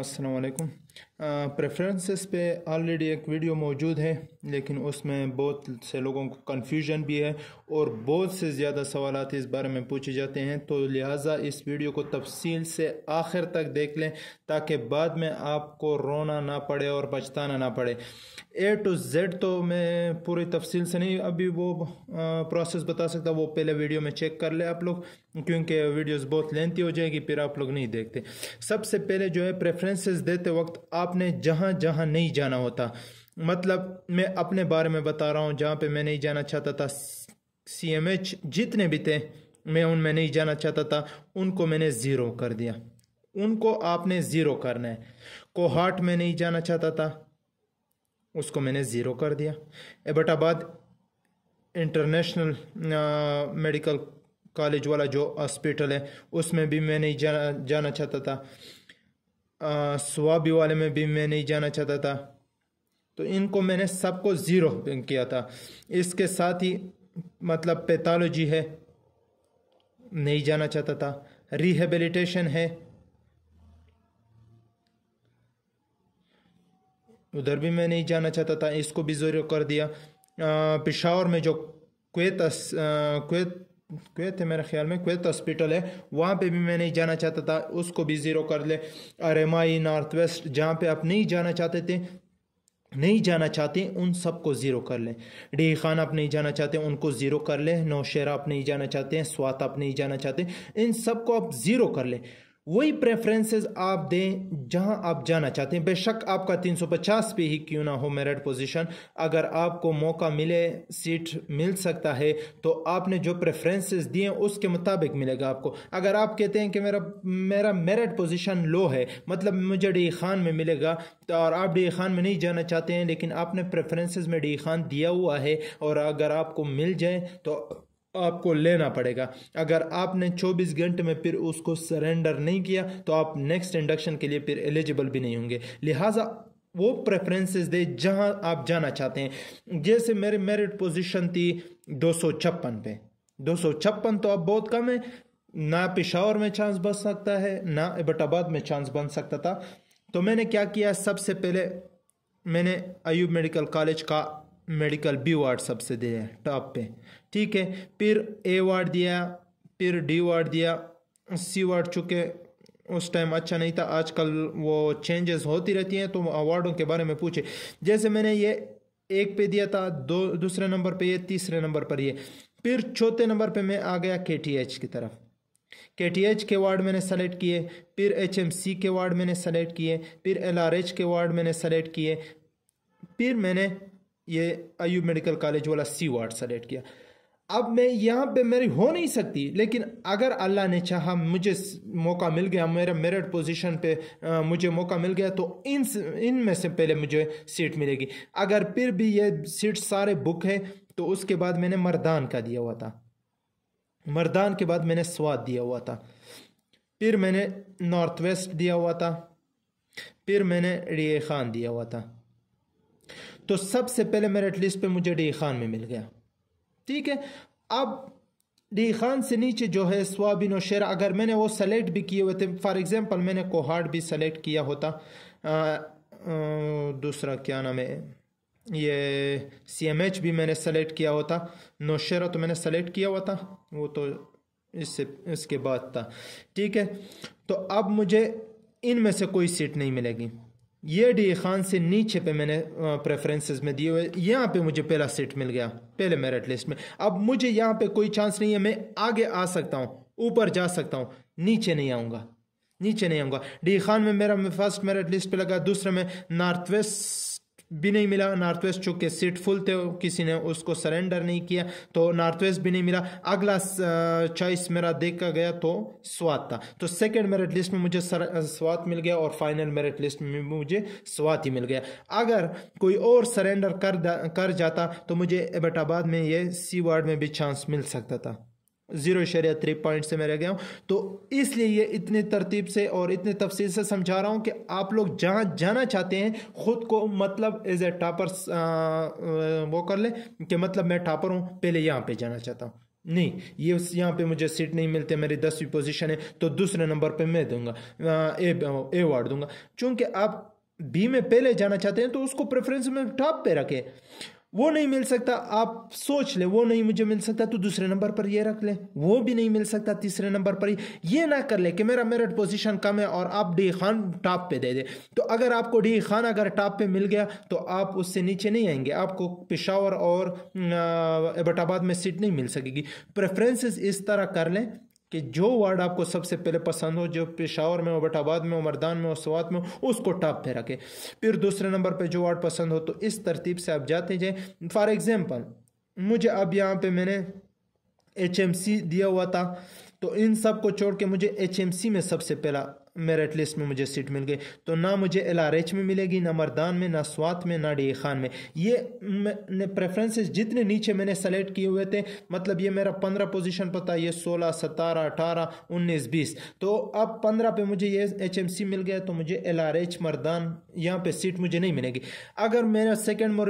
السلام عليكم preferences पे already एक video मौजूद है लेकिन उसमें बहुत से लोगों को कन्फ्यूजन भी है और बहुत से ज़्यादा सवाल इस बारे में पूछे जाते हैं तो लिहाजा इस वीडियो को तफसील से आखिर तक देख लें ताकि बाद में आपको रोना ना पड़े और पछताना ना पड़े ए टू जेड तो मैं पूरी तफसील से नहीं अभी वो प्रोसेस बता सकता वो पहले वीडियो में चेक कर ले आप लोग क्योंकि वीडियोस बहुत लेंथी हो जाएगी फिर आप लोग नहीं देखते सबसे पहले जो है प्रेफरेंसेस देते वक्त आपने जहाँ जहाँ नहीं जाना होता मतलब मैं अपने बारे में बता रहा हूँ जहाँ पे मैं नहीं जाना चाहता था सी एम एच जितने भी थे मैं उनमें नहीं जाना चाहता था उनको मैंने ज़ीरो कर दिया उनको आपने ज़ीरो करना है कोहाट में नहीं जाना चाहता था उसको मैंने ज़ीरो कर दिया एबटाबाद इंटरनेशनल मेडिकल कॉलेज वाला जो हॉस्पिटल है उसमें भी मैं नहीं जाना जाना चाहता था स्वाबी वाले में भी मैं नहीं जाना चाहता था तो इनको मैंने सबको ज़ीरो किया था इसके साथ ही मतलब पैथोलॉजी है नहीं जाना चाहता था रिहेबिलिटेशन है उधर भी मैं नहीं जाना चाहता था इसको भी ज़ीरो कर दिया पिशावर में जो क्वेत क्वेत कुवैत है मेरे ख्याल में क्वेत हॉस्पिटल है वहाँ पे भी मैं नहीं जाना चाहता था उसको भी ज़ीरो कर ले R M I north west जहाँ पे आप नहीं जाना चाहते थे नहीं जाना चाहते उन सबको ज़ीरो कर लें डी खान आप नहीं जाना चाहते उनको ज़ीरो कर लें नौशेरा आप नहीं जाना चाहते हैं स्वात आप नहीं जाना चाहते इन सबको आप ज़ीरो कर लें वही प्रेफरेंसेस आप दें जहां आप जाना चाहते हैं बेशक आपका 350 पे ही क्यों ना हो मेरिट पोजीशन अगर आपको मौका मिले सीट मिल सकता है तो आपने जो प्रेफरेंसेस दिए उसके मुताबिक मिलेगा आपको अगर आप कहते हैं कि मेरा मेरा मेरिट पोजीशन लो है मतलब मुझे डी खान में मिलेगा तो और आप डी खान में नहीं जाना चाहते हैं लेकिन आपने प्रेफरेंसेज में डी खान दिया हुआ है और अगर आपको मिल जाए तो आपको लेना पड़ेगा अगर आपने 24 घंटे में फिर उसको सरेंडर नहीं किया तो आप नेक्स्ट इंडक्शन के लिए फिर एलिजिबल भी नहीं होंगे लिहाजा वो प्रेफरेंसेस दे जहां आप जाना चाहते हैं जैसे मेरी मेरिट पोजीशन थी दो पे दो तो अब बहुत कम है ना पिशावर में चांस बन सकता है ना एबटाबाद में चांस बन सकता था तो मैंने क्या किया सबसे पहले मैंने अयूब मेडिकल कॉलेज का मेडिकल बी वार्ड सबसे दिया टॉप पे ठीक है फिर ए वार्ड दिया फिर डी वार्ड दिया सी वार्ड चुके उस टाइम अच्छा नहीं था आजकल वो चेंजेस होती रहती हैं तो अवार्डों के बारे में पूछे जैसे मैंने ये एक पे दिया था दो दूसरे नंबर पे ये तीसरे नंबर पर ये फिर चौथे नंबर पे मैं आ गया के टी एच की तरफ के टी एच के वार्ड मैंने सेलेक्ट किए फिर एच एम सी के वार्ड मैंने सेलेक्ट किए फिर एल आर एच के वार्ड मैंने सेलेक्ट किए फिर मैंने ये अयूब मेडिकल कॉलेज वाला सी वार्ड सेलेक्ट किया अब मैं यहाँ पे मेरी हो नहीं सकती लेकिन अगर अल्लाह ने चाहा मुझे मौका मिल गया मेरा मेरिट पोजीशन पे आ, मुझे मौका मिल गया तो इन इन में से पहले मुझे सीट मिलेगी अगर फिर भी ये सीट सारे बुक है तो उसके बाद मैंने मर्दान का दिया हुआ था मर्दान के बाद मैंने स्वाद दिया हुआ था फिर मैंने नॉर्थ वेस्ट दिया हुआ था फिर मैंने रिय खान दिया हुआ था तो सबसे पहले मेरिट लिस्ट पे मुझे डी खान में मिल गया ठीक है अब डी खान से नीचे जो है स्वाबिन और शेरा अगर मैंने वो सेलेक्ट भी किए हुए थे फॉर एग्ज़ाम्पल मैंने कोहार्ड भी सेलेक्ट किया होता आ, आ, दूसरा क्या नाम है ये सी एम एच भी मैंने सेलेक्ट किया होता नौशेरा तो मैंने सेलेक्ट किया हुआ था वो तो इससे इसके बाद था ठीक है तो अब मुझे इनमें से कोई सीट नहीं मिलेगी ये डी खान से नीचे पे मैंने प्रेफरेंसेस में दिए हुए यहाँ पे मुझे पहला सीट मिल गया पहले मेरिट लिस्ट में अब मुझे यहाँ पे कोई चांस नहीं है मैं आगे आ सकता हूँ ऊपर जा सकता हूँ नीचे नहीं आऊँगा नीचे नहीं आऊँगा डी खान में मेरा फर्स्ट मेरिट लिस्ट पे लगा दूसरे में नॉर्थ वेस्ट भी नहीं मिला नॉर्थ वेस्ट चूँकि सीट फुल थे किसी ने उसको सरेंडर नहीं किया तो नॉर्थ वेस्ट भी नहीं मिला अगला चॉइस मेरा देखा गया तो स्वाद था तो सेकेंड मेरिट लिस्ट में मुझे स्वाद मिल गया और फाइनल मेरिट लिस्ट में मुझे स्वाद ही मिल गया अगर कोई और सरेंडर कर कर जाता तो मुझे एबटाबाद में ये सी वार्ड में भी चांस मिल सकता था ज़ीरो शरिया थ्री पॉइंट से मैं रह गया हूँ तो इसलिए ये इतनी तरतीब से और इतने तफसील से समझा रहा हूँ कि आप लोग जहाँ जाना चाहते हैं ख़ुद को मतलब एज ए टापर वो कर लें कि मतलब मैं टापर हूँ पहले यहाँ पे जाना चाहता हूँ नहीं ये उस यहाँ पे मुझे सीट नहीं मिलते मेरी दसवीं पोजीशन है तो दूसरे नंबर पर मैं दूंगा ए ए वार्ड दूंगा चूंकि आप बी में पहले जाना चाहते हैं तो उसको प्रेफरेंस में टॉप पे रखें वो नहीं मिल सकता आप सोच ले वो नहीं मुझे मिल सकता तो दूसरे नंबर पर ये रख ले वो भी नहीं मिल सकता तीसरे नंबर पर ये ना कर ले कि मेरा मेरिट पोजीशन कम है और आप डी खान टॉप पे दे दे तो अगर आपको डी खान अगर टॉप पे मिल गया तो आप उससे नीचे नहीं आएंगे आपको पिशावर और एबटाबाद में सीट नहीं मिल सकेगी प्रेफरेंसेस इस तरह कर लें कि जो वार्ड आपको सबसे पहले पसंद हो जो पेशावर में हो बटाबाद में हो मरदान में हो सवात में हो उसको टॉप पे रखें फिर दूसरे नंबर पे जो वार्ड पसंद हो तो इस तरतीब से आप जाते जाएँ फॉर एग्ज़ाम्पल मुझे अब यहाँ पे मैंने एच दिया हुआ था तो इन सब को छोड़ के मुझे एच में सबसे पहला मेरिट लिस्ट में मुझे सीट मिल गई तो ना मुझे एल आर एच में मिलेगी ना मरदान में ना स्वात में ना डी खान में ये मैंने प्रेफरेंसेस जितने नीचे मैंने सेलेक्ट किए हुए थे मतलब ये मेरा पंद्रह पोजीशन पता ये सोलह सतारह अठारह उन्नीस बीस तो अब पंद्रह पे मुझे ये एच एम सी मिल गया तो मुझे एल आर एच मरदान यहाँ पे सीट मुझे नहीं मिलेगी अगर मेरा सेकेंड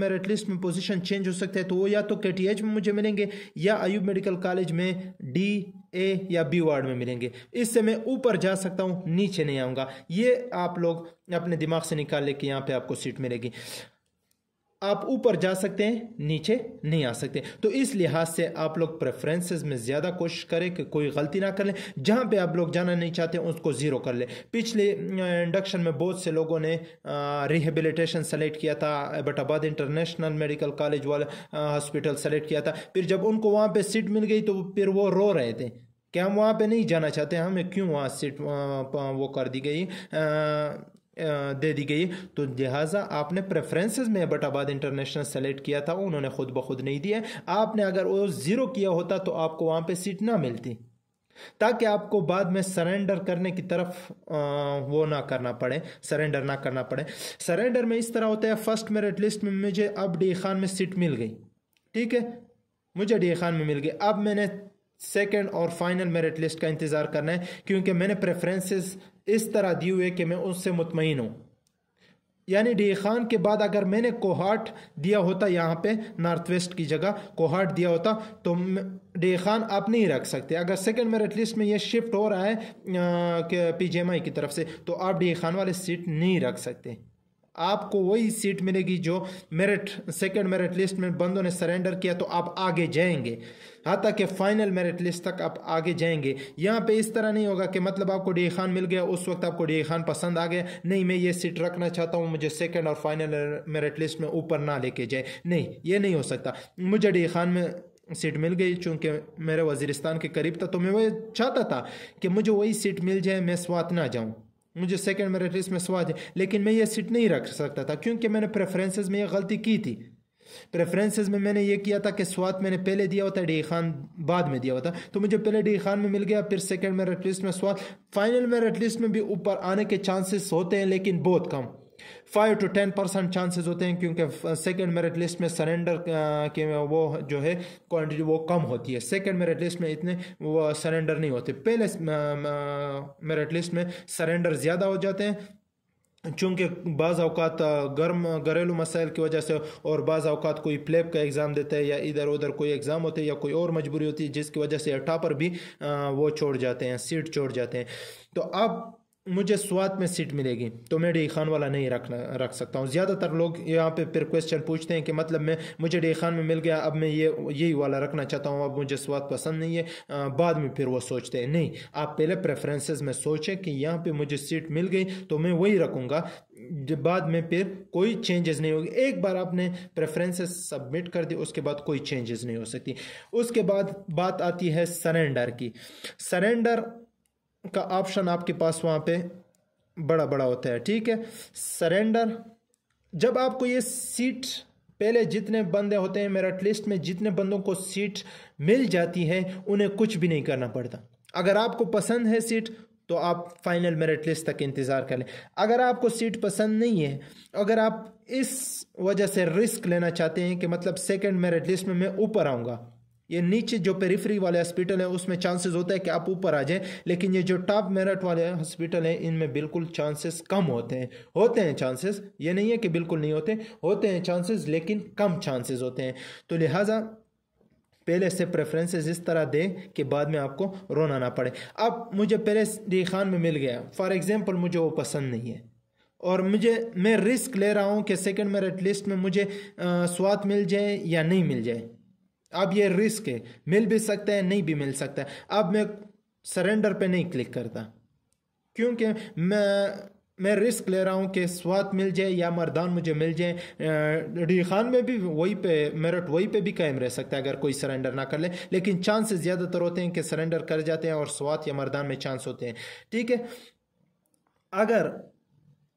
मेरिट लिस्ट में पोजिशन चेंज हो सकता है तो वो या तो के टी एच में मुझे मिलेंगे या अयूब मेडिकल कॉलेज में डी ए या बी वार्ड में मिलेंगे इससे मैं ऊपर जा सकता हूँ नीचे नहीं आऊँगा ये आप लोग अपने दिमाग से निकाल ले कि यहाँ पे आपको सीट मिलेगी आप ऊपर जा सकते हैं नीचे नहीं आ सकते तो इस लिहाज से आप लोग प्रेफरेंसेस में ज़्यादा कोशिश करें कि कोई गलती ना कर लें जहाँ पे आप लोग जाना नहीं चाहते उसको ज़ीरो कर लें पिछले इंडक्शन में बहुत से लोगों ने रिहेबिलिटेशन सेलेक्ट किया था एबटाबाद इंटरनेशनल मेडिकल कॉलेज वाला हॉस्पिटल सेलेक्ट किया था फिर जब उनको वहाँ पर सीट मिल गई तो फिर वो रो रहे थे कि हम वहाँ पर नहीं जाना चाहते हमें क्यों वहाँ सीट वो कर दी गई दे दी गई तो लिहाजा आपने प्रेफरेंसेस में बटाबाद इंटरनेशनल सेलेक्ट किया था उन्होंने खुद ब खुद नहीं दिया आपने अगर वो ज़ीरो किया होता तो आपको वहां पे सीट ना मिलती ताकि आपको बाद में सरेंडर करने की तरफ वो ना करना पड़े सरेंडर ना करना पड़े सरेंडर में इस तरह होता है फर्स्ट मेरिट लिस्ट में मुझे अब डी खान में सीट मिल गई ठीक है मुझे डी खान में मिल गई अब मैंने सेकेंड और फाइनल मेरिट लिस्ट का इंतज़ार करना है क्योंकि मैंने प्रेफरेंसेस इस तरह हुई हुए कि मैं उससे मुतमिन हूँ यानी डी खान के बाद अगर मैंने कोहाट दिया होता यहाँ पे नॉर्थ वेस्ट की जगह कोहाट दिया होता तो डी खान आप नहीं रख सकते अगर सेकंड मेरिट लिस्ट में ये शिफ्ट हो रहा है पी की तरफ से तो आप डी खान वाले सीट नहीं रख सकते आपको वही सीट मिलेगी जो मेरिट सेकेंड मेरिट लिस्ट में बंदों ने सरेंडर किया तो आप आगे जाएंगे हाथा के फाइनल मेरिट लिस्ट तक आप आगे जाएंगे यहाँ पे इस तरह नहीं होगा कि मतलब आपको डी खान मिल गया उस वक्त आपको डी खान पसंद आ गया नहीं मैं ये सीट रखना चाहता हूँ मुझे सेकेंड और फाइनल मेरिट लिस्ट में ऊपर ना लेके जाए नहीं ये नहीं हो सकता मुझे डी खान में सीट मिल गई चूँकि मेरे वजीरस्तान के करीब था तो मैं वही चाहता था कि मुझे वही सीट मिल जाए मैं स्वात ना जाऊँ मुझे सेकेंड मेरिट लिस्ट में स्वाद है लेकिन मैं ये सीट नहीं रख सकता था क्योंकि मैंने प्रेफरेंसेस में ये गलती की थी प्रेफरेंसेस में मैंने ये किया था कि स्वाद मैंने पहले दिया होता डी खान बाद में दिया होता तो मुझे पहले डी खान में मिल गया फिर सेकेंड मेरिट लिस्ट में स्वाद फाइनल मेरिट लिस्ट में भी ऊपर आने के चांसेस होते हैं लेकिन बहुत कम five to ten percent chances होते हैं क्योंकि सेकेंड मेरिट लिस्ट में सरेंडर uh, के वो जो है क्वान्टिटी वो कम होती है सेकेंड मेरिट लिस्ट में इतने वो सरेंडर नहीं होते पहले मेरिट uh, लिस्ट uh, में सरेंडर ज़्यादा हो जाते हैं चूँकि बाज़ अवकात गर्म घरेलू मसाइल की वजह से और बाज़ अवकात कोई प्लेब का एग्ज़ाम देता है या इधर उधर कोई एग्ज़ाम होते हैं या कोई और मजबूरी होती है जिसकी वजह से टापर भी वो छोड़ जाते हैं सीट छोड़ जाते हैं तो अब मुझे स्वात में सीट मिलेगी तो मैं डी खान वाला नहीं रखना रख सकता हूँ ज़्यादातर लोग यहाँ पे फिर क्वेश्चन पूछते हैं कि मतलब मैं मुझे डी खान में मिल गया अब मैं ये यही वाला रखना चाहता हूँ अब मुझे स्वात पसंद नहीं है आ, बाद में फिर वो सोचते हैं नहीं आप पहले प्रेफरेंसेस में सोचें कि यहाँ पे मुझे सीट मिल गई तो मैं वही रखूँगा बाद में फिर कोई चेंजेस नहीं होगी एक बार आपने प्रेफरेंसेस सबमिट कर दी उसके बाद कोई चेंजेस नहीं हो सकती उसके बाद बात आती है सरेंडर की सरेंडर का ऑप्शन आपके पास वहाँ पे बड़ा बड़ा होता है ठीक है सरेंडर जब आपको ये सीट पहले जितने बंदे होते हैं मेरठ लिस्ट में जितने बंदों को सीट मिल जाती है उन्हें कुछ भी नहीं करना पड़ता अगर आपको पसंद है सीट तो आप फाइनल मेरिट लिस्ट तक इंतज़ार कर लें अगर आपको सीट पसंद नहीं है अगर आप इस वजह से रिस्क लेना चाहते हैं कि मतलब सेकंड मेरिट लिस्ट में मैं ऊपर आऊँगा ये नीचे जो पेरीफ्री वाले हॉस्पिटल हैं उसमें चांसेस होता है कि आप ऊपर आ जाएं लेकिन ये जो टॉप मेरठ वाले हॉस्पिटल हैं इनमें बिल्कुल चांसेस कम होते हैं होते हैं चांसेस ये नहीं है कि बिल्कुल नहीं होते होते हैं चांसेस लेकिन कम चांसेस होते हैं तो लिहाजा पहले से प्रेफरेंसेस इस तरह दें कि बाद में आपको रोना ना पड़े अब मुझे पहले डी खान में मिल गया फॉर एग्ज़ाम्पल मुझे वो पसंद नहीं है और मुझे मैं रिस्क ले रहा हूँ कि सेकेंड मेरिट लिस्ट में मुझे स्वाद मिल जाए या नहीं मिल जाए अब ये रिस्क है मिल भी सकता है नहीं भी मिल सकता है अब मैं सरेंडर पे नहीं क्लिक करता क्योंकि मैं मैं रिस्क ले रहा हूँ कि स्वाद मिल जाए या मरदान मुझे मिल जाए डी खान में भी वही पे मेरठ वही पे भी कायम रह सकता है अगर कोई सरेंडर ना कर ले लेकिन चांसेस ज़्यादातर होते हैं कि सरेंडर कर जाते हैं और स्वाद या मरदान में चांस होते हैं ठीक है अगर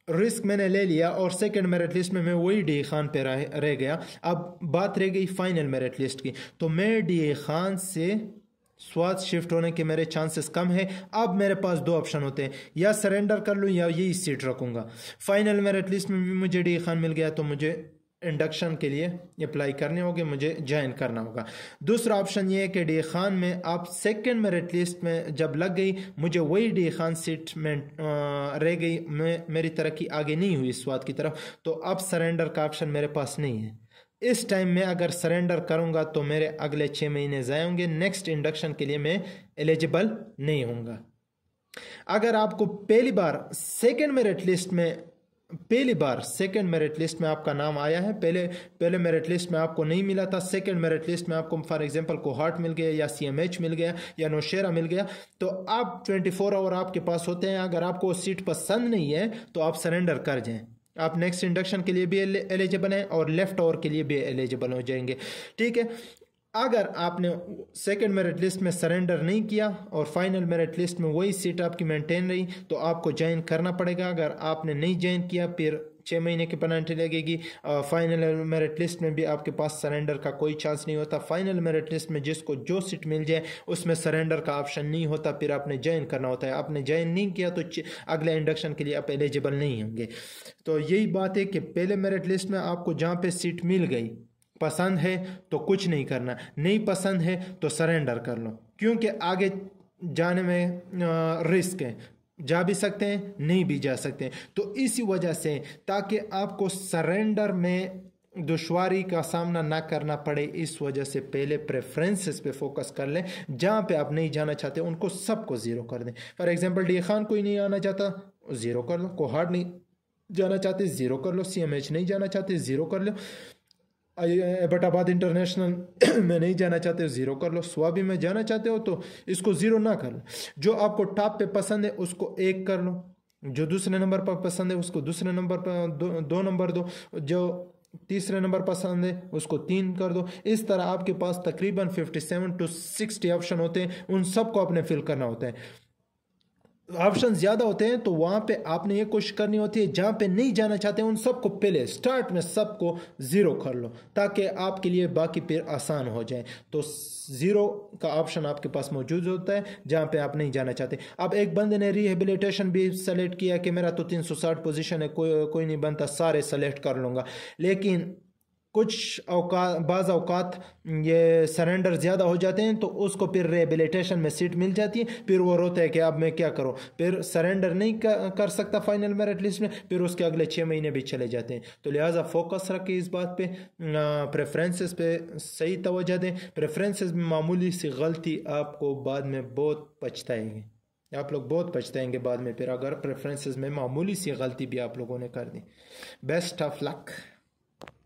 रिस्क मैंने ले लिया और सेकंड मेरिट लिस्ट में मैं वही डी खान पे रह, गया अब बात रह गई फाइनल मेरिट लिस्ट की तो मैं डी खान से स्वाद शिफ्ट होने के मेरे चांसेस कम है अब मेरे पास दो ऑप्शन होते हैं या सरेंडर कर लूँ या यही सीट रखूँगा फाइनल मेरिट लिस्ट में भी मुझे डी खान मिल गया तो मुझे इंडक्शन के लिए अप्लाई करने होंगे मुझे ज्वाइन करना होगा दूसरा ऑप्शन ये है कि डी खान में आप सेकंड मेरिट लिस्ट में जब लग गई मुझे वही डी खान सीट में रह गई मैं मेरी तरक्की आगे नहीं हुई इस बात की तरफ तो अब सरेंडर का ऑप्शन मेरे पास नहीं है इस टाइम में अगर सरेंडर करूंगा तो मेरे अगले छः महीने ज़ाए होंगे नेक्स्ट इंडक्शन के लिए मैं एलिजिबल नहीं होंगे अगर आपको पहली बार सेकेंड मेरिट लिस्ट में पहली बार सेकेंड मेरिट लिस्ट में आपका नाम आया है पहले पहले मेरिट लिस्ट में आपको नहीं मिला था सेकेंड मेरिट लिस्ट में आपको फॉर एग्जांपल कोहाट मिल गया या सीएमएच मिल गया या नौशेरा मिल गया तो आप 24 आवर आपके पास होते हैं अगर आपको सीट पसंद नहीं है तो आप सरेंडर कर जाएं आप नेक्स्ट इंडक्शन के लिए भी एलिजिबल हैं और लेफ्ट ओवर के लिए भी एलिजिबल हो जाएंगे ठीक है अगर आपने सेकेंड मेरिट लिस्ट में सरेंडर नहीं किया और फाइनल मेरिट लिस्ट में वही सीट आपकी मेंटेन रही तो आपको ज्वाइन करना पड़ेगा अगर आपने नहीं ज्वाइन किया फिर छः महीने की पेनल्टी लगेगी फाइनल मेरिट लिस्ट में भी आपके पास सरेंडर का कोई चांस नहीं होता फाइनल मेरिट लिस्ट में जिसको जो सीट मिल जाए उसमें सरेंडर का ऑप्शन नहीं होता फिर आपने ज्वाइन करना होता है आपने ज्वाइन नहीं किया तो अगले इंडक्शन के लिए आप एलिजिबल नहीं होंगे तो यही बात है कि पहले मेरिट लिस्ट में आपको जहाँ पर सीट मिल गई पसंद है तो कुछ नहीं करना नहीं पसंद है तो सरेंडर कर लो क्योंकि आगे जाने में रिस्क है जा भी सकते हैं नहीं भी जा सकते तो इसी वजह से ताकि आपको सरेंडर में दुशारी का सामना ना करना पड़े इस वजह से पहले प्रेफरेंसेस पे फोकस कर लें जहाँ पे आप नहीं जाना चाहते उनको सबको ज़ीरो कर दें फॉर एग्जांपल डी खान कोई नहीं आना चाहता ज़ीरो कर लो कोहाड़ नहीं जाना चाहते ज़ीरो कर लो सी एम एच नहीं जाना चाहते ज़ीरो कर लो एबटाबाद इंटरनेशनल में नहीं जाना चाहते हो ज़ीरो कर लो स्वाबी में जाना चाहते हो तो इसको ज़ीरो ना कर लो जो आपको टॉप पे पसंद है उसको एक कर लो जो दूसरे नंबर पर पसंद है उसको दूसरे नंबर पर दो, दो नंबर दो जो तीसरे नंबर पसंद है उसको तीन कर दो इस तरह आपके पास तकरीबन fifty seven to sixty option होते हैं उन सबको आपने फिल करना होता है ऑप्शन ज़्यादा होते हैं तो वहाँ पे आपने ये कोशिश करनी होती है जहाँ पे नहीं जाना चाहते उन सबको पहले स्टार्ट में सबको ज़ीरो कर लो ताकि आपके लिए बाकी पेड़ आसान हो जाए तो ज़ीरो का ऑप्शन आपके पास मौजूद होता है जहाँ पे आप नहीं जाना चाहते अब एक बंदे ने रिहेबिलिटेशन भी सेलेक्ट किया कि मेरा तो तीन सौ साठ पोजिशन है कोई कोई नहीं बनता सारे सेलेक्ट कर लूँगा लेकिन कुछ अवकात बाज़ अवकात ये सरेंडर ज़्यादा हो जाते हैं तो उसको फिर रिहेबिलिटेशन में सीट मिल जाती है फिर वो रोते हैं कि अब मैं क्या करूँ फिर सरेंडर नहीं कर सकता फाइनल मेरिट लिस्ट में फिर उसके अगले छः महीने भी चले जाते हैं तो लिहाजा फोकस रखें इस बात पे प्रेफरेंसेस पे सही तोजह दें प्रेफरेंसेस में मामूली सी गलती आपको बाद में बहुत पछताएंगे आप लोग बहुत पछताएंगे बाद में फिर अगर प्रेफरेंसेस में मामूली सी गलती भी आप लोगों ने कर दी बेस्ट ऑफ लक